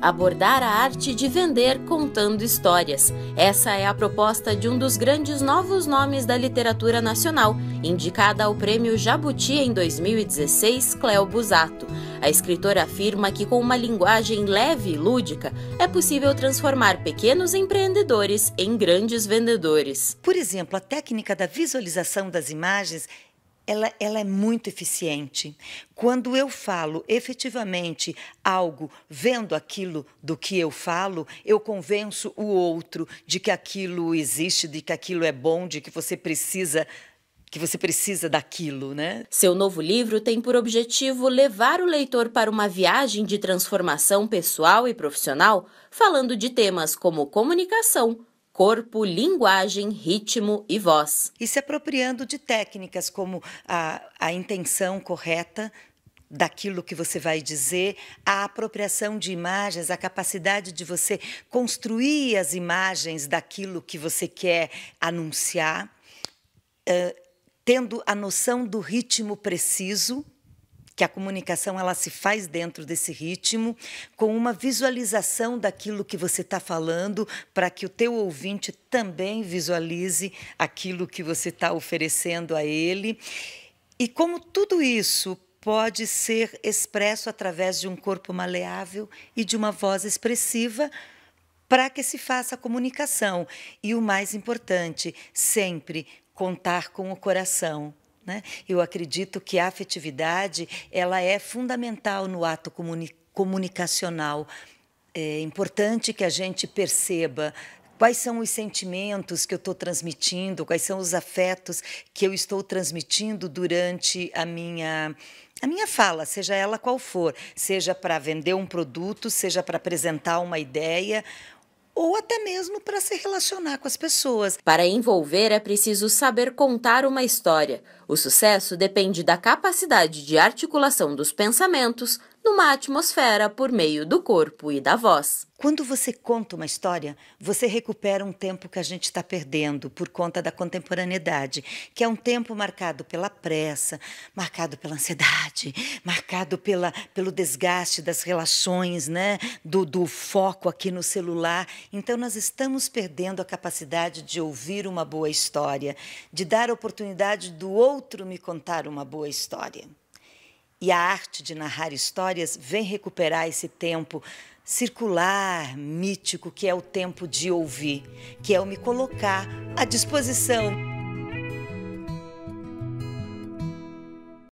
abordar a arte de vender contando histórias. Essa é a proposta de um dos grandes novos nomes da literatura nacional, indicada ao Prêmio Jabuti em 2016, Cléo Busato. A escritora afirma que com uma linguagem leve e lúdica é possível transformar pequenos empreendedores em grandes vendedores. Por exemplo, a técnica da visualização das imagens ela, ela é muito eficiente. Quando eu falo efetivamente algo, vendo aquilo do que eu falo, eu convenço o outro de que aquilo existe, de que aquilo é bom, de que você precisa que você precisa daquilo, né? Seu novo livro tem por objetivo levar o leitor para uma viagem de transformação pessoal e profissional, falando de temas como comunicação, corpo, linguagem, ritmo e voz. E se apropriando de técnicas como a, a intenção correta daquilo que você vai dizer, a apropriação de imagens, a capacidade de você construir as imagens daquilo que você quer anunciar, uh, tendo a noção do ritmo preciso que a comunicação ela se faz dentro desse ritmo, com uma visualização daquilo que você está falando, para que o teu ouvinte também visualize aquilo que você está oferecendo a ele. E como tudo isso pode ser expresso através de um corpo maleável e de uma voz expressiva, para que se faça a comunicação. E o mais importante, sempre contar com o coração. Né? Eu acredito que a afetividade ela é fundamental no ato comuni comunicacional. É importante que a gente perceba quais são os sentimentos que eu estou transmitindo, quais são os afetos que eu estou transmitindo durante a minha a minha fala, seja ela qual for, seja para vender um produto, seja para apresentar uma ideia ou até mesmo para se relacionar com as pessoas. Para envolver é preciso saber contar uma história. O sucesso depende da capacidade de articulação dos pensamentos, numa atmosfera por meio do corpo e da voz. Quando você conta uma história, você recupera um tempo que a gente está perdendo por conta da contemporaneidade, que é um tempo marcado pela pressa, marcado pela ansiedade, marcado pela, pelo desgaste das relações, né? do, do foco aqui no celular. Então, nós estamos perdendo a capacidade de ouvir uma boa história, de dar a oportunidade do outro me contar uma boa história. E a arte de narrar histórias vem recuperar esse tempo circular, mítico, que é o tempo de ouvir, que é o me colocar à disposição.